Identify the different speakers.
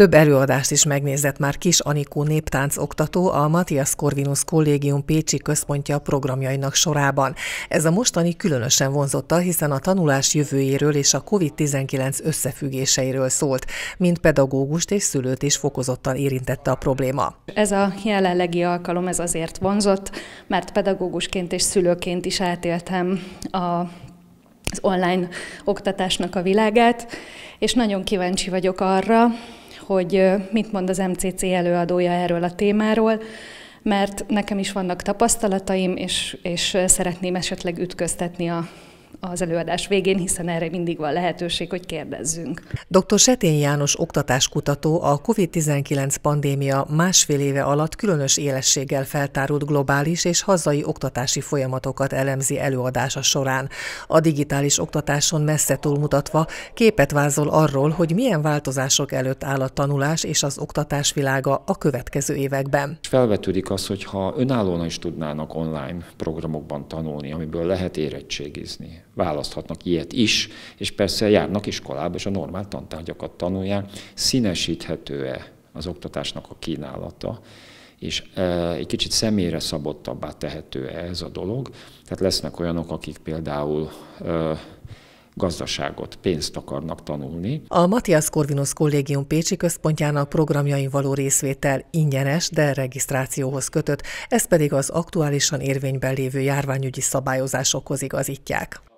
Speaker 1: Több előadást is megnézett már Kis Anikó néptánc oktató a Matthias Corvinus Kollégium Pécsi központja programjainak sorában. Ez a mostani különösen vonzotta, hiszen a tanulás jövőjéről és a COVID-19 összefüggéseiről szólt, mint pedagógust és szülőt is fokozottan érintette a probléma.
Speaker 2: Ez a jelenlegi alkalom ez azért vonzott, mert pedagógusként és szülőként is átéltem a az online oktatásnak a világát, és nagyon kíváncsi vagyok arra, hogy mit mond az MCC előadója erről a témáról, mert nekem is vannak tapasztalataim, és, és szeretném esetleg ütköztetni a az előadás végén, hiszen erre mindig van lehetőség, hogy kérdezzünk.
Speaker 1: Dr. Setény János oktatáskutató a COVID-19 pandémia másfél éve alatt különös élességgel feltárult globális és hazai oktatási folyamatokat elemzi előadása során. A digitális oktatáson messze túlmutatva képet vázol arról, hogy milyen változások előtt áll a tanulás és az oktatás világa a következő években.
Speaker 3: Felvetődik az, hogy ha önállóan is tudnának online programokban tanulni, amiből lehet érettségizni, választhatnak ilyet is, és persze járnak iskolába, és a normál tantárgyakat tanulják. Színesíthető-e az oktatásnak a kínálata, és e, egy kicsit személyre szabottabbá tehető -e ez a dolog. Tehát lesznek olyanok, akik például e, gazdaságot, pénzt akarnak tanulni.
Speaker 1: A Matthias Corvinus Kollégium Pécsi Központjának programjain való részvétel ingyenes, de regisztrációhoz kötött, ez pedig az aktuálisan érvényben lévő járványügyi szabályozásokhoz igazítják.